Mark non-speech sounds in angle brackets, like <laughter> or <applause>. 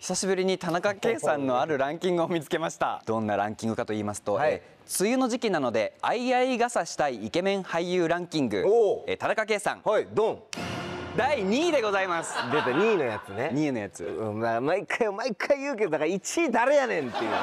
久しぶりに田中圭さんのあるランキングを見つけました <laughs> どんなランキングかと言いますと、はい、え梅雨の時期なので相合い傘したいイケメン俳優ランキングえ田中圭さんはいドン第2位でございます出た2位のやつね2位のやつ、うん、まあ、毎回毎回言うけどだから1位誰やねんっていうね